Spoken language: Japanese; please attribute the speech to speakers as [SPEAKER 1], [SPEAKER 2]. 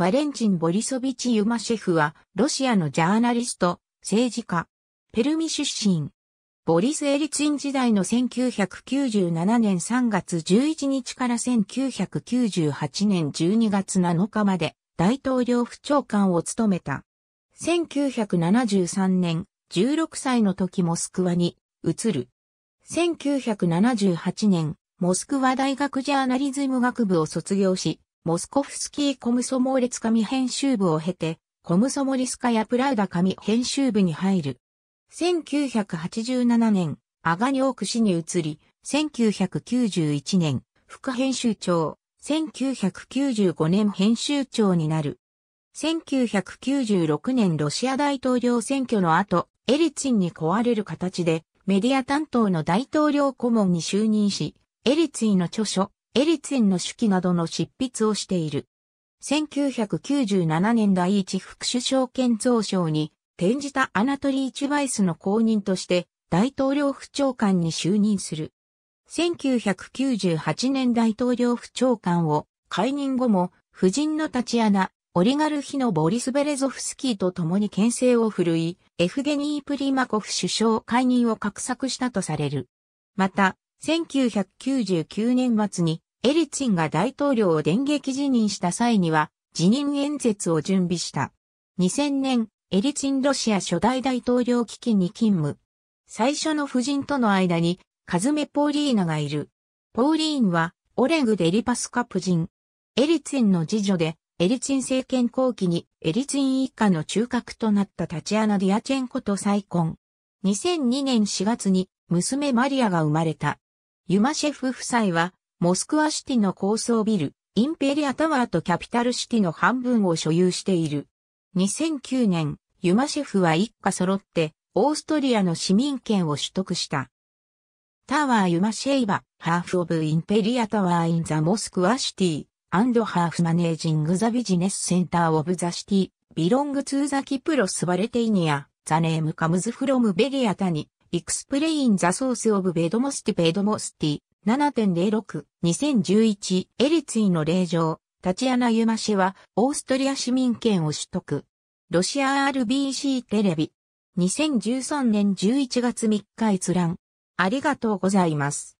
[SPEAKER 1] ワレンチン・ボリソビチ・ユマシェフは、ロシアのジャーナリスト、政治家、ペルミ出身。ボリス・エリツィン時代の1997年3月11日から1998年12月7日まで大統領府長官を務めた。1973年、16歳の時モスクワに移る。1978年、モスクワ大学ジャーナリズム学部を卒業し、モスコフスキーコムソモーレツ紙編集部を経て、コムソモリスカやプラウダ紙編集部に入る。1987年、アガニオーク市に移り、1991年、副編集長、1995年編集長になる。1996年ロシア大統領選挙の後、エリツィンに壊れる形で、メディア担当の大統領顧問に就任し、エリツィンの著書、エリツィンの手記などの執筆をしている。1997年第一副首相兼総賞に転じたアナトリー・チュバイスの後任として大統領府長官に就任する。1998年大統領府長官を解任後も夫人のタチアナ、オリガルヒのボリス・ベレゾフスキーと共に牽制を振るい、エフゲニー・プリマコフ首相解任を画策したとされる。また、1999年末にエリツィンが大統領を電撃辞任した際には、辞任演説を準備した。2000年、エリツィンロシア初代大統領基金に勤務。最初の夫人との間に、カズメ・ポーリーナがいる。ポーリーンは、オレグ・デリパスカ夫人。エリツィンの次女で、エリツィン政権後期に、エリツィン一家の中核となったタチアナ・ディアチェンコと再婚。2002年4月に、娘マリアが生まれた。ユマシェフ夫妻は、モスクワシティの高層ビル、インペリアタワーとキャピタルシティの半分を所有している。2009年、ユマシェフは一家揃って、オーストリアの市民権を取得した。タワーユマシェイバ、ハーフオブインペリアタワーインザモスクワシティ、アンドハーフマネージングザビジネスセンターオブザシティ、ビロングツーザキプロスバレテイニア、ザネームカムズフロムベリアタニ、エクスプレインザソースオブベドモスティベドモスティ、7.06-2011エリツィの令嬢、タチアナ・ユマシェは、オーストリア市民権を取得。ロシア RBC テレビ。2013年11月3日閲覧。ありがとうございます。